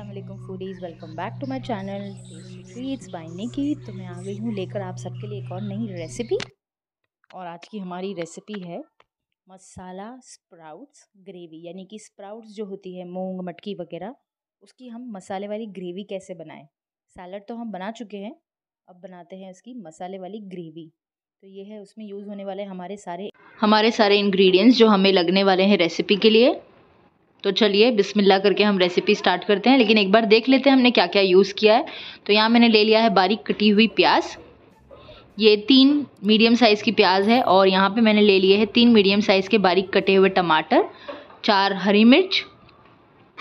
Aslam foodies welcome back to my channel treats by Niki तो मैं आ गई हूँ लेकर आप सबके लिए एक और नई रेसिपी और आज की हमारी रेसिपी है मसाला स्प्राउट्स ग्रेवी यानी कि स्प्राउट्स जो होती है मूंग मटकी वगैरह उसकी हम मसाले वाली ग्रेवी कैसे बनाएं सैलड तो हम बना चुके हैं अब बनाते हैं उसकी मसाले वाली ग्रेवी तो ये है उसमें यूज़ होने वाले हमारे सारे हमारे सारे इन्ग्रीडियंट्स जो हमें लगने वाले हैं रेसिपी के लिए तो चलिए बिस्मिल्लाह करके हम रेसिपी स्टार्ट करते हैं लेकिन एक बार देख लेते हैं हमने क्या क्या यूज़ किया है तो यहाँ मैंने ले लिया है बारीक कटी हुई प्याज ये तीन मीडियम साइज़ की प्याज है और यहाँ पे मैंने ले लिए है तीन मीडियम साइज़ के बारीक कटे हुए टमाटर चार हरी मिर्च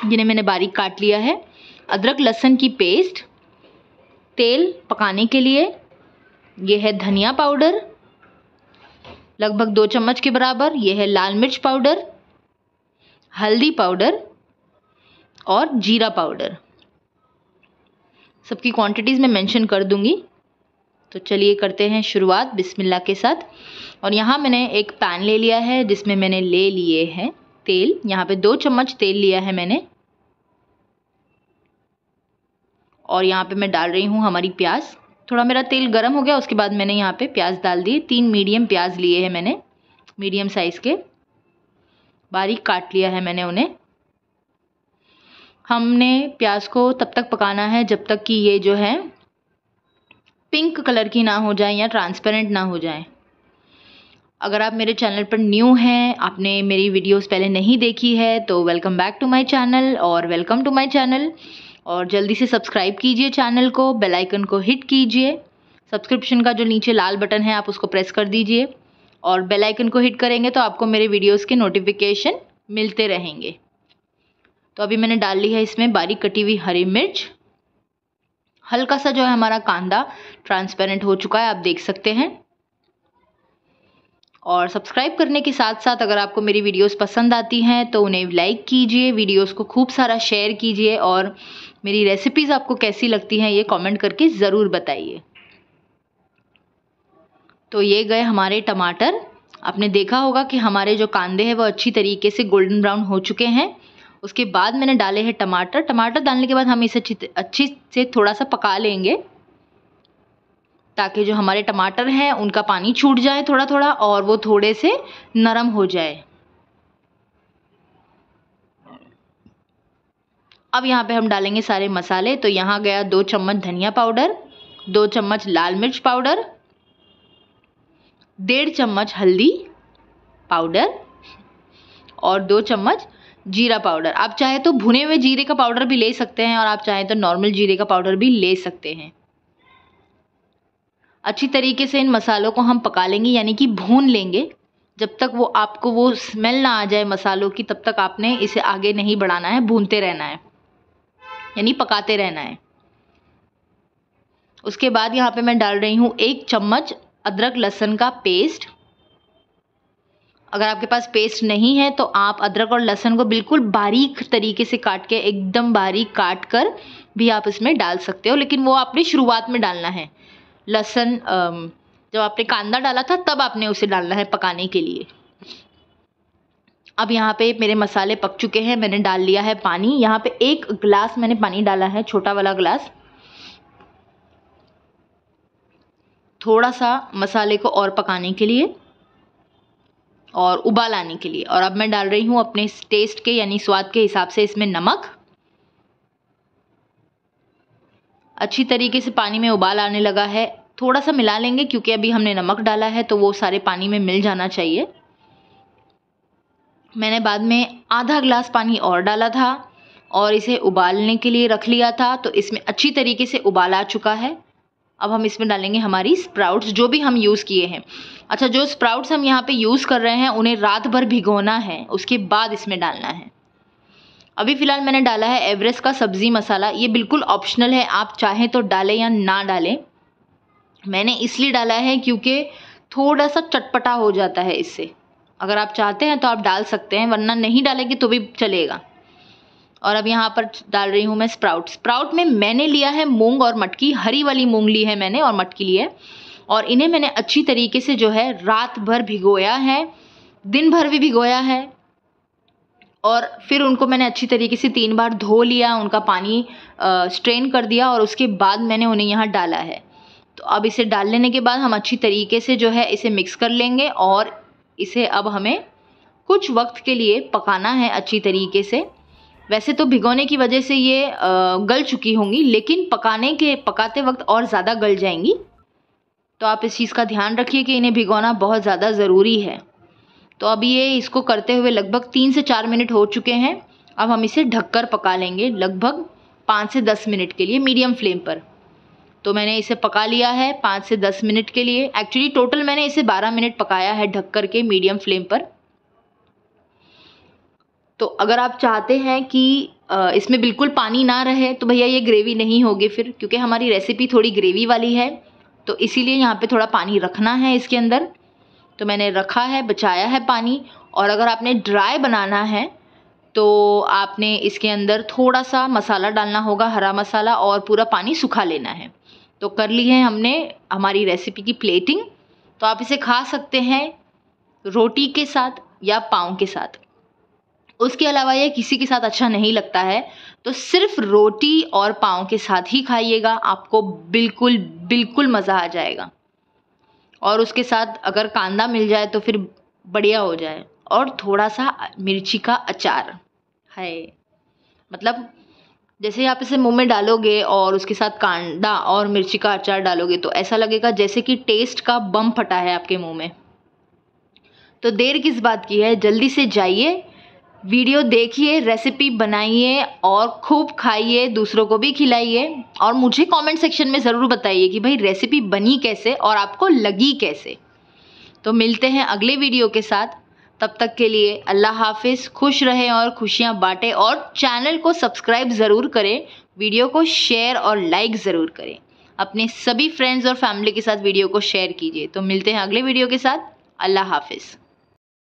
जिन्हें मैंने बारीक काट लिया है अदरक लहसुन की पेस्ट तेल पकाने के लिए यह है धनिया पाउडर लगभग दो चम्मच के बराबर यह है लाल मिर्च पाउडर हल्दी पाउडर और जीरा पाउडर सबकी क्वांटिटीज़ मैं मेंशन कर दूंगी तो चलिए करते हैं शुरुआत बिस्मिल्लाह के साथ और यहाँ मैंने एक पैन ले लिया है जिसमें मैंने ले लिए हैं तेल यहाँ पे दो चम्मच तेल लिया है मैंने और यहाँ पे मैं डाल रही हूँ हमारी प्याज थोड़ा मेरा तेल गर्म हो गया उसके बाद मैंने यहाँ पे प्याज डाल दिए तीन मीडियम प्याज लिए हैं मैंने मीडियम साइज़ के बारीक काट लिया है मैंने उन्हें हमने प्याज को तब तक पकाना है जब तक कि ये जो है पिंक कलर की ना हो जाए या ट्रांसपेरेंट ना हो जाए अगर आप मेरे चैनल पर न्यू हैं आपने मेरी वीडियोस पहले नहीं देखी है तो welcome back to my channel और वेलकम टू माय चैनल और जल्दी से सब्सक्राइब कीजिए चैनल को बेल आइकन को हिट कीजिए सब्सक्रिप्शन का जो नीचे लाल बटन है आप उसको प्रेस कर दीजिए और बेल आइकन को हिट करेंगे तो आपको मेरे वीडियोस के नोटिफिकेशन मिलते रहेंगे तो अभी मैंने डाल ली है इसमें बारीक कटी हुई हरी मिर्च हल्का सा जो है हमारा कांदा ट्रांसपेरेंट हो चुका है आप देख सकते हैं और सब्सक्राइब करने के साथ साथ अगर आपको मेरी वीडियोस पसंद आती हैं तो उन्हें लाइक कीजिए वीडियोस को खूब सारा शेयर कीजिए और मेरी रेसिपीज़ आपको कैसी लगती हैं ये कमेंट करके ज़रूर बताइए तो ये गए हमारे टमाटर आपने देखा होगा कि हमारे जो कांदे हैं वो अच्छी तरीके से गोल्डन ब्राउन हो चुके हैं उसके बाद मैंने डाले हैं टमाटर टमाटर डालने के बाद हम इसे अच्छी अच्छी से थोड़ा सा पका लेंगे ताकि जो हमारे टमाटर हैं उनका पानी छूट जाए थोड़ा थोड़ा और वो थोड़े से नरम हो जाए अब यहाँ पे हम डालेंगे सारे मसाले तो यहाँ गया दो चम्मच धनिया पाउडर दो चम्मच लाल मिर्च पाउडर डेढ़ चम्मच हल्दी पाउडर और दो चम्मच जीरा पाउडर आप चाहे तो भुने हुए जीरे का पाउडर भी ले सकते हैं और आप चाहे तो नॉर्मल जीरे का पाउडर भी ले सकते हैं अच्छी तरीके से इन मसालों को हम पका लेंगे यानी कि भून लेंगे जब तक वो आपको वो स्मेल ना आ जाए मसालों की तब तक आपने इसे आगे नहीं बढ़ाना है भूनते रहना है यानी पकाते रहना है उसके बाद यहाँ पे मैं डाल रही हूँ एक चम्मच अदरक लहसुन का पेस्ट अगर आपके पास पेस्ट नहीं है तो आप अदरक और लहसुन को बिल्कुल बारीक तरीके से काट के एकदम बारीक काट कर भी आप इसमें डाल सकते हो लेकिन वो आपने शुरुआत में डालना है लहसुन जब आपने कांदा डाला था तब आपने उसे डालना है पकाने के लिए अब यहाँ पे मेरे मसाले पक चुके हैं मैंने डाल लिया है पानी यहाँ पे एक गिलास मैंने पानी डाला है छोटा वाला गिलास थोड़ा सा मसाले को और पकाने के लिए और उबाल आने के लिए और अब मैं डाल रही हूँ अपने टेस्ट के यानी स्वाद के हिसाब से इसमें नमक अच्छी तरीके से पानी में उबाल आने लगा है थोड़ा सा मिला लेंगे क्योंकि अभी हमने नमक डाला है तो वो सारे पानी में मिल जाना चाहिए मैंने बाद में आधा ग्लास पानी और डाला था और इसे उबालने के लिए रख लिया था तो इसमें अच्छी तरीके से उबाल आ चुका है अब हम इसमें डालेंगे हमारी स्प्राउट्स जो भी हम यूज़ किए हैं अच्छा जो स्प्राउट्स हम यहाँ पे यूज़ कर रहे हैं उन्हें रात भर भिगोना है उसके बाद इसमें डालना है अभी फ़िलहाल मैंने डाला है एवरेस्ट का सब्ज़ी मसाला ये बिल्कुल ऑप्शनल है आप चाहें तो डालें या ना डालें मैंने इसलिए डाला है क्योंकि थोड़ा सा चटपटा हो जाता है इससे अगर आप चाहते हैं तो आप डाल सकते हैं वरना नहीं डालेंगे तो भी चलेगा और अब यहाँ पर डाल रही हूँ मैं स्प्राउट स्प्राउट में मैंने लिया है मूंग और मटकी हरी वाली मूंग ली है मैंने और मटकी ली है और इन्हें मैंने अच्छी तरीके से जो है रात भर भिगोया है दिन भर भी भिगोया है और फिर उनको मैंने अच्छी तरीके से तीन बार धो लिया उनका पानी स्ट्रेन कर दिया और उसके बाद मैंने उन्हें यहाँ डाला है तो अब इसे डाल लेने के बाद हम अच्छी तरीके से जो है इसे मिक्स कर लेंगे और इसे अब हमें कुछ वक्त के लिए पकाना है अच्छी तरीके से वैसे तो भिगोने की वजह से ये गल चुकी होंगी लेकिन पकाने के पकाते वक्त और ज़्यादा गल जाएंगी तो आप इस चीज़ का ध्यान रखिए कि इन्हें भिगोना बहुत ज़्यादा ज़रूरी है तो अब ये इसको करते हुए लगभग तीन से चार मिनट हो चुके हैं अब हम इसे ढककर पका लेंगे लगभग पाँच से दस मिनट के लिए मीडियम फ्लेम पर तो मैंने इसे पका लिया है पाँच से दस मिनट के लिए एक्चुअली टोटल मैंने इसे बारह मिनट पकाया है ढक के मीडियम फ्लेम पर तो अगर आप चाहते हैं कि इसमें बिल्कुल पानी ना रहे तो भैया ये ग्रेवी नहीं होगी फिर क्योंकि हमारी रेसिपी थोड़ी ग्रेवी वाली है तो इसीलिए यहाँ पे थोड़ा पानी रखना है इसके अंदर तो मैंने रखा है बचाया है पानी और अगर आपने ड्राई बनाना है तो आपने इसके अंदर थोड़ा सा मसाला डालना होगा हरा मसाला और पूरा पानी सूखा लेना है तो कर ली है हमने हमारी रेसिपी की प्लेटिंग तो आप इसे खा सकते हैं रोटी के साथ या पाँव के साथ उसके अलावा ये किसी के साथ अच्छा नहीं लगता है तो सिर्फ रोटी और पाँव के साथ ही खाइएगा आपको बिल्कुल बिल्कुल मज़ा आ जाएगा और उसके साथ अगर कांदा मिल जाए तो फिर बढ़िया हो जाए और थोड़ा सा मिर्ची का अचार है मतलब जैसे आप इसे मुंह में डालोगे और उसके साथ कांदा और मिर्ची का अचार डालोगे तो ऐसा लगेगा जैसे कि टेस्ट का बम फटा है आपके मुंह में तो देर किस बात की है जल्दी से जाइए वीडियो देखिए रेसिपी बनाइए और खूब खाइए दूसरों को भी खिलाइए और मुझे कमेंट सेक्शन में ज़रूर बताइए कि भाई रेसिपी बनी कैसे और आपको लगी कैसे तो मिलते हैं अगले वीडियो के साथ तब तक के लिए अल्लाह हाफिज़ खुश रहें और खुशियाँ बाँटें और चैनल को सब्सक्राइब ज़रूर करें वीडियो को शेयर और लाइक ज़रूर करें अपने सभी फ्रेंड्स और फैमिली के साथ वीडियो को शेयर कीजिए तो मिलते हैं अगले वीडियो के साथ अल्लाह हाफिज़